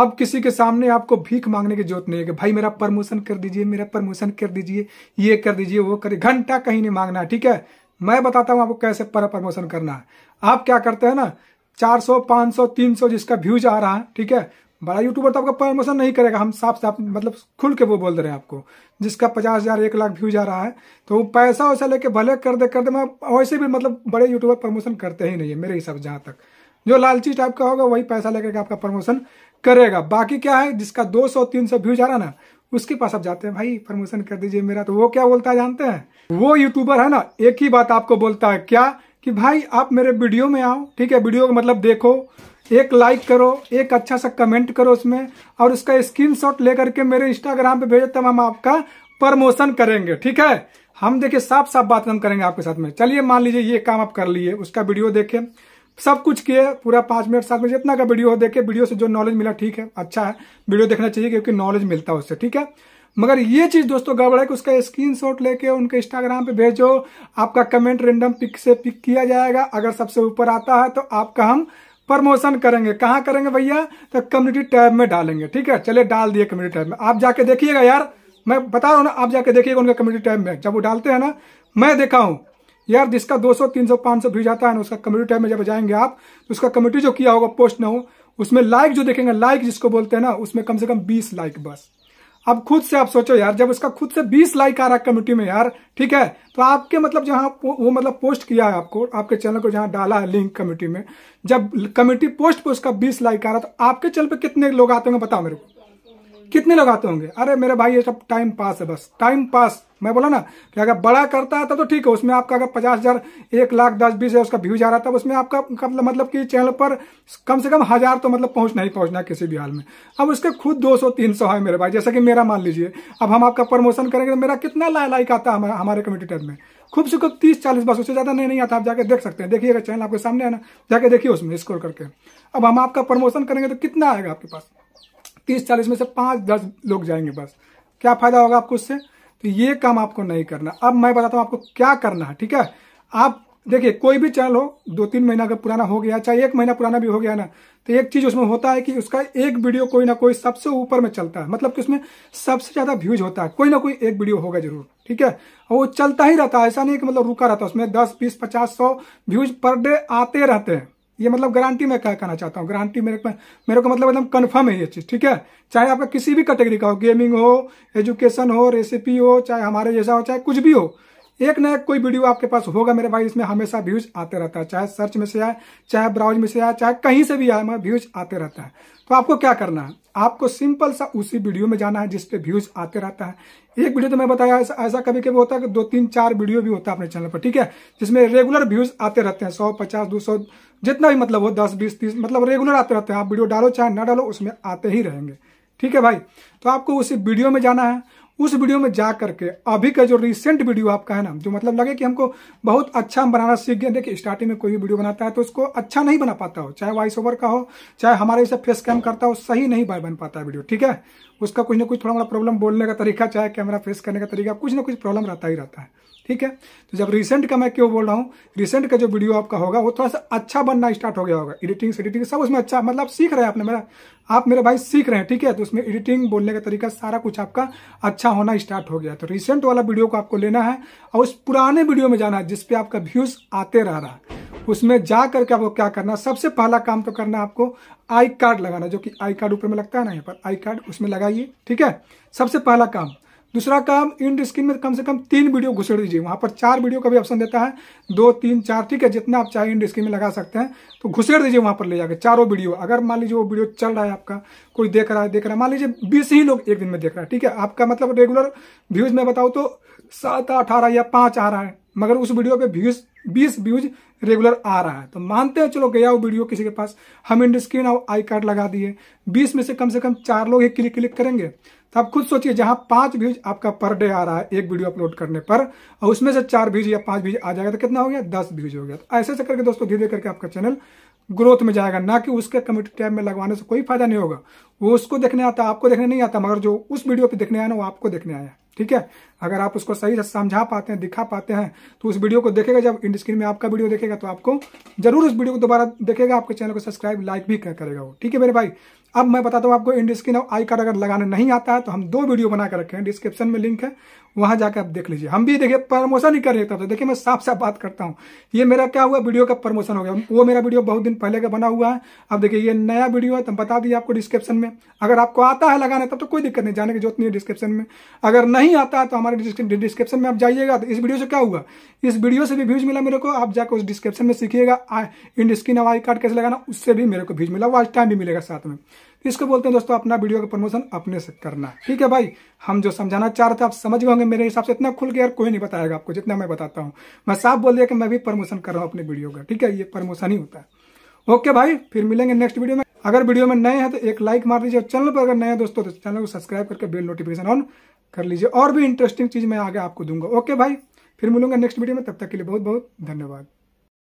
अब किसी के सामने आपको भीख मांगने की जरूरत नहीं है कि भाई मेरा प्रमोशन कर दीजिए मेरा प्रमोशन कर दीजिए ये कर दीजिए वो करिए घंटा कहीं नहीं मांगना है ठीक है मैं बताता हूँ आपको कैसे पर प्रमोशन करना है आप क्या करते हैं ना 400, 500, 300 जिसका व्यूज आ रहा है ठीक है बड़ा यूट्यूबर तो आपका प्रमोशन नहीं करेगा हम साफ साफ मतलब खुल के वो बोल दे रहे हैं आपको जिसका पचास हजार एक लाख व्यूज आ रहा है तो वो पैसा वैसा लेके भले कर दे कर दे मैं वैसे भी मतलब बड़े यूट्यूबर प्रमोशन करते ही नहीं है मेरे हिसाब से जहाँ तक जो लालची टाइप का होगा वही पैसा लेकर आपका प्रमोशन करेगा बाकी क्या है जिसका 200 300 व्यूज आ रहा ना उसके पास आप जाते हैं भाई प्रमोशन कर दीजिए मेरा तो वो क्या बोलता है जानते हैं वो यूट्यूबर है ना एक ही बात आपको बोलता है क्या कि भाई आप मेरे वीडियो में आओ ठीक है वीडियो का मतलब देखो एक लाइक करो एक अच्छा सा कमेंट करो उसमें और उसका शॉट लेकर के मेरे इंस्टाग्राम पे भेजो तब हम आपका प्रमोशन करेंगे ठीक है हम देखिए साफ साफ बात हम करेंगे आपके साथ में चलिए मान लीजिए ये काम आप कर लिए उसका वीडियो देखें सब कुछ किए पूरा पांच मिनट सात मिनट जितना का वीडियो हो देखे वीडियो से जो नॉलेज मिला ठीक है अच्छा है वीडियो देखना चाहिए क्योंकि नॉलेज मिलता है उससे ठीक है मगर ये चीज दोस्तों गड़बड़ है कि उसका स्क्रीनशॉट लेके उनके इंस्टाग्राम पे भेजो आपका कमेंट रेंडम पिक से पिक किया जाएगा अगर सबसे ऊपर आता है तो आपका हम प्रमोशन करेंगे कहाँ करेंगे भैया तो कम्युनिटी टैब में डालेंगे ठीक है चले डाल दिए कम्युनिटी टैब में आप जाके देखिएगा यार मैं बता रहा हूँ ना आप जाके देखिएगा उनका कम्युनिटी टैब में जब वो डालते हैं ना मैं देखा हूँ यार जिसका 200, 300, 500 भी जाता है ना उसका कम्युनिटी टाइम में जब जाएंगे आप तो उसका कम्युनिटी जो किया होगा पोस्ट ना हो उसमें लाइक जो देखेंगे लाइक जिसको बोलते हैं ना उसमें कम से कम बीस लाइक बस अब खुद से आप सोचो यार जब उसका खुद से बीस लाइक आ रहा है कम्युनिटी में यार ठीक है तो आपके मतलब जहाँ वो मतलब पोस्ट किया है आपको आपके चैनल को जहां डाला है लिंक कम्युनिटी में जब कम्युनिटी पोस्ट पर उसका बीस लाइक आ रहा है तो आपके चैनल पे कितने लोग आते होंगे बताओ मेरे को कितने लोग आते होंगे अरे मेरे भाई ये सब टाइम पास है बस टाइम पास मैं बोला ना कि अगर बड़ा करता है तो, तो ठीक है उसमें आपका अगर पचास हजार एक लाख दस बीस हजार उसका व्यूज आ रहा था उसमें आपका मतलब कि चैनल पर कम से कम हजार तो मतलब पहुंच नहीं पहुंचना किसी भी हाल में अब उसके खुद दो सौ तीन सौ है मेरे भाई जैसा कि मेरा मान लीजिए अब हम आपका प्रमोशन करेंगे तो मेरा कितना लाइक ला आता है हमारे कम्युनिटी टैब में खूब से खूब तीस चालीस बस उससे ज़्यादा नहीं आता आप जाके देख सकते हैं देखिएगा चैनल आपके सामने है ना जाके देखिए उसमें स्क्रॉल करके अब हम आपका प्रमोशन करेंगे तो कितना आएगा आपके पास तीस चालीस में से पाँच दस लोग जाएंगे बस क्या फ़ायदा होगा आपको उससे तो ये काम आपको नहीं करना अब मैं बताता हूँ आपको क्या करना है ठीक है आप देखिए कोई भी चैनल हो दो तीन महीना अगर पुराना हो गया चाहे एक महीना पुराना भी हो गया ना तो एक चीज उसमें होता है कि उसका एक वीडियो कोई ना कोई सबसे ऊपर में चलता है मतलब कि उसमें सबसे ज्यादा व्यूज होता है कोई ना कोई एक वीडियो होगा जरूर ठीक है और वो चलता ही रहता है ऐसा नहीं कि मतलब रुका रहता है उसमें दस बीस पचास सौ व्यूज पर डे आते रहते हैं ये मतलब गारंटी मैं क्या कहना चाहता हूँ गारंटी मेरे मेरे को मतलब एकदम कन्फर्म है ये चीज ठीक है चाहे आपका किसी भी कैटेगरी का हो गेमिंग हो एजुकेशन हो रेसिपी हो चाहे हमारे जैसा हो चाहे कुछ भी हो एक ना एक कोई वीडियो आपके पास होगा मेरे भाई इसमें हमेशा व्यूज आते रहता है चाहे सर्च में से आए चाहे ब्राउज में से आए चाहे कहीं से भी आए मैं व्यूज आते रहता है तो आपको क्या करना है आपको सिंपल सा उसी वीडियो में जाना है जिसपे व्यूज आते रहता है एक वीडियो तो मैं बताया ऐसा, ऐसा कभी कभी होता है कि दो तीन चार वीडियो भी होता है अपने चैनल पर ठीक है जिसमें रेगुलर व्यूज आते रहते हैं सौ पचास दो सौ जितना भी मतलब हो दस बीस तीस मतलब रेगुलर आते रहते हैं आप वीडियो डालो चाहे ना डालो उसमें आते ही रहेंगे ठीक है भाई तो आपको उसी वीडियो में जाना है उस वीडियो में जा करके अभी का जो रिसेंट वीडियो आपका है ना जो मतलब लगे कि हमको बहुत अच्छा हम बनाना सीख गए देखिए स्टार्टिंग में कोई भी वीडियो बनाता है तो उसको अच्छा नहीं बना पाता हो चाहे वॉइस ओवर का हो चाहे हमारे जैसे फेस कैम करता हो सही नहीं बन पाता है वीडियो ठीक है उसका कुछ ना कुछ थोड़ा मोड़ा प्रॉब्लम बोलने का तरीका चाहे कैमरा फेस करने का तरीका कुछ ना कुछ प्रॉब्लम रहता ही रहता है ठीक है तो जब रिसेंट का मैं क्यों बोल रहा हूँ रिसेंट का जो वीडियो आपका होगा वो थोड़ा सा अच्छा बनना स्टार्ट हो गया होगा एडिटिंग एडिटिंग सब उसमें अच्छा मतलब सीख रहे हैं आपने मेरा आप मेरे भाई सीख रहे हैं ठीक है तो उसमें एडिटिंग बोलने का तरीका सारा कुछ आपका अच्छा होना स्टार्ट हो गया तो रिसेंट वाला वीडियो को आपको लेना है और उस पुराने वीडियो में जाना है जिसपे आपका व्यूज आते रह रहा है उसमें जा करके आपको क्या करना सबसे पहला काम तो करना आपको आई कार्ड लगाना जो कि आई कार्ड ऊपर में लगता है ना यहाँ पर आई कार्ड उसमें लगाइए ठीक है सबसे पहला काम दूसरा काम इंड स्क्रीन में कम से कम तीन वीडियो घुसेड़ दीजिए वहाँ पर चार वीडियो का भी ऑप्शन देता है दो तीन चार ठीक है जितना आप चाहे इंड स्क्रीन में लगा सकते हैं तो घुसेड़ दीजिए वहाँ पर ले जाकर चारों वीडियो अगर मान लीजिए वो वीडियो चल रहा है आपका कोई देख रहा है देख रहा है मान लीजिए बीस ही लोग एक दिन में देख रहा है ठीक है आपका मतलब रेगुलर व्यूज में बताऊँ तो सात आठ आ रहा है या पाँच आ रहा है मगर उस वीडियो पे व्यूज बीस व्यूज रेगुलर आ रहा है तो मानते हैं चलो गया वो वीडियो किसी के पास हम इंड स्क्रीन और आई कार्ड लगा दिए बीस में से कम से कम चार लोग ही क्लिक क्लिक करेंगे तो आप खुद सोचिए जहां पांच व्यूज आपका पर डे आ रहा है एक वीडियो अपलोड करने पर और उसमें से चार व्यूज या पांच व्यूज आ जाएगा तो कितना हो गया दस व्यूज हो गया तो ऐसे ऐसे करके दोस्तों धीरे धीरे करके आपका चैनल ग्रोथ में जाएगा ना कि उसके कम्यूटी टैब में लगवाने से कोई फायदा नहीं होगा वो उसको देखने आता आपको देखने नहीं आता मगर जो उस वीडियो पर देखने आया ना वो आपको देखने आया ठीक है अगर आप उसको सही से समझा पाते हैं दिखा पाते हैं तो उस वीडियो को देखेगा जब इंड स्क्रीन में आपका वीडियो देखेगा तो आपको जरूर उस वीडियो को दोबारा देखेगा आपके चैनल को सब्सक्राइब लाइक भी करेगा वो ठीक है मेरे भाई अब मैं बताता हूँ आपको इंड स्क्रीन और आई कार्ड अगर लगाना नहीं आता है तो हम दो वीडियो बना कर रखे हैं डिस्क्रिप्शन में लिंक है वहां जाकर आप देख लीजिए हम भी देखिए प्रमोशन ही कर रहे थे तो। देखिए मैं साफ साफ बात करता हूँ ये मेरा क्या हुआ वीडियो का प्रमोशन हो गया वो मेरा वीडियो बहुत दिन पहले का बना हुआ है अब देखिए ये नया वीडियो है तो बता दिए आपको डिस्क्रिप्शन में अगर आपको आता है लगाना तब तो कोई दिक्कत नहीं जाने की जरूरत नहीं है डिस्क्रिप्शन में अगर नहीं नहीं आता है तो हमारे डिस्क्रिप्शन में आप जाइएगा तो इस वीडियो से क्या हुआ इस वीडियो से भी व्यूज मिला मेरे को आप जाकर उस डिस्क्रिप्शन में सीखिएगा इन स्क्रीन हवाई कार्ड कैसे लगाना उससे भी मेरे को व्यूज मिला वॉच टाइम भी मिलेगा साथ में तो इसको बोलते हैं दोस्तों अपना वीडियो का प्रमोशन अपने से करना ठीक है भाई हम जो समझाना चाह रहे थे आप समझ गए होंगे मेरे हिसाब से इतना खुल के यार कोई नहीं बताएगा आपको जितना मैं बताता हूँ मैं साफ बोल दिया कि मैं भी प्रमोशन कर रहा हूँ अपने वीडियो का ठीक है ये प्रमोशन ही होता है ओके भाई फिर मिलेंगे नेक्स्ट वीडियो में अगर वीडियो में नए हैं तो एक लाइक मार दीजिए चैनल पर अगर नए हैं दोस्तों तो चैनल को सब्सक्राइब करके बेल नोटिफिकेशन ऑन कर लीजिए और भी इंटरेस्टिंग चीज़ मैं आगे आपको दूंगा ओके भाई फिर मिलूंगा नेक्स्ट वीडियो में तब तक के लिए बहुत बहुत धन्यवाद